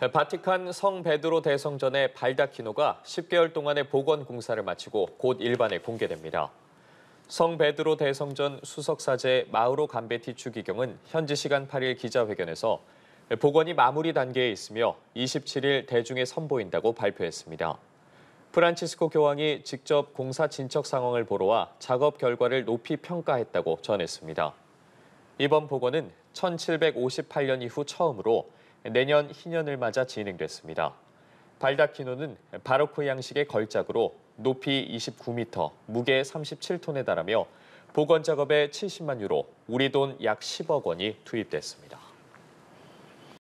바티칸 성 베드로 대성전의 발다키노가 10개월 동안의 복원 공사를 마치고 곧 일반에 공개됩니다. 성 베드로 대성전 수석사제 마우로 감베티 추기경은 현지 시간 8일 기자회견에서 복원이 마무리 단계에 있으며 27일 대중에 선보인다고 발표했습니다. 프란치스코 교황이 직접 공사 진척 상황을 보러 와 작업 결과를 높이 평가했다고 전했습니다. 이번 복원은 1758년 이후 처음으로 내년 희년을 맞아 진행됐습니다. 발다키노는 바로크 양식의 걸작으로 높이 29m, 무게 37톤에 달하며 복원 작업에 70만 유로, 우리 돈 약 10억 원이 투입됐습니다.